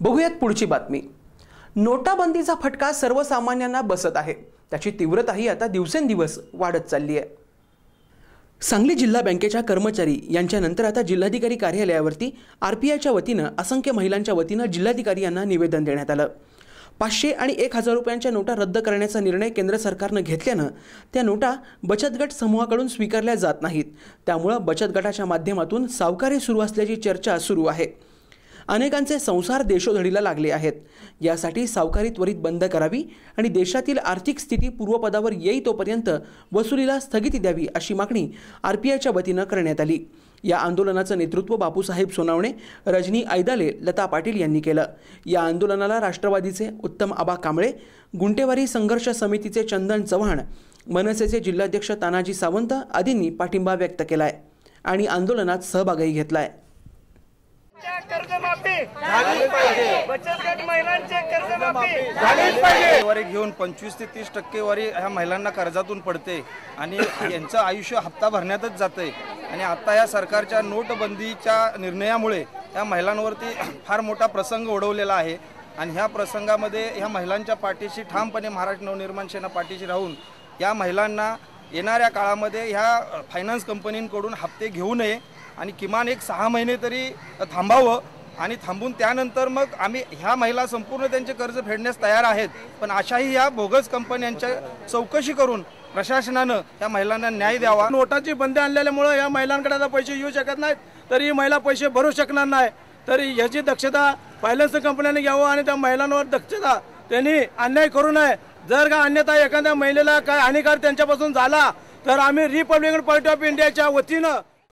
बघूयात पुढची बातमी नोटाबंदीचा फटका सर्वसामान्यांना बसत आहे त्याची तीव्रताही आता दिवसेंदिवस वाढत चालली आहे सांगली जिल्हा बँकेच्या कर्मचारी यांच्यानंतर आता जिल्हाधिकारी कार्यालयावरती आर पी आयच्या वतीनं असंख्य महिलांच्या वतीनं जिल्हाधिकारी यांना निवेदन देण्यात आलं पाचशे आणि एक हजार रुपयांच्या नोटा रद्द करण्याचा निर्णय केंद्र सरकारनं घेतल्यानं त्या नोटा बचत गट समूहाकडून स्वीकारल्या जात नाहीत त्यामुळं बचत गटाच्या माध्यमातून सावकारी सुरू असल्याची चर्चा सुरू आहे अनेकांचे संसार देशोधडीला लागले आहेत यासाठी सावकारी त्वरित बंद करावी आणि देशातील आर्थिक स्थिती पूर्वपदावर येई तोपर्यंत वसुलीला स्थगिती द्यावी अशी मागणी आयच्या वतीनं करण्यात आली या आंदोलनाचं नेतृत्व बापूसाहेब सोनावणे रजनी ऐदाले लता पाटील यांनी केलं या आंदोलनाला राष्ट्रवादीचे उत्तम आबा कांबळे गुंटेवारी संघर्ष समितीचे चंदन चव्हाण मनसेचे जिल्हाध्यक्ष तानाजी सावंत आदींनी पाठिंबा व्यक्त आहे आणि आंदोलनात सहभागही आहे घेऊन पंचवीस ते तीस टक्केवारी ह्या महिलांना कर्जातून पडते आणि यांचं आयुष्य हप्ता भरण्यातच जाते आणि आता या सरकारच्या नोटबंदीच्या निर्णयामुळे या महिलांवरती फार मोठा प्रसंग उडवलेला आहे आणि ह्या प्रसंगामध्ये ह्या महिलांच्या पाठीशी ठामपणे महाराष्ट्र नवनिर्माण सेना पाठीशी राहून या महिलांना येणाऱ्या काळामध्ये ह्या फायनान्स कंपनींकडून हप्ते घेऊ नये आणि किमान एक सहा महिने तरी थांबावं आणि थांबून त्यानंतर मग आम्ही ह्या महिला संपूर्ण त्यांचे कर्ज फेडण्यास तयार आहेत पण अशाही या बोगस कंपन्यांच्या चौकशी करून प्रशासनानं त्या महिलांना न्याय द्यावा नोटाची बंदी आणलेल्यामुळं या महिलांकडे आता पैसे येऊ शकत नाहीत तरी ही महिला पैसे भरू शकणार नाही तरी ह्याची दक्षता फायनान्स कंपन्यांनी घ्यावं आणि त्या महिलांवर दक्षता त्यांनी अन्याय करू नये जर का अन्यथा एखाद्या महिलेला काय हानिकार त्यांच्यापासून झाला तर आम्ही रिपब्लिकन पार्टी ऑफ इंडियाच्या वतीनं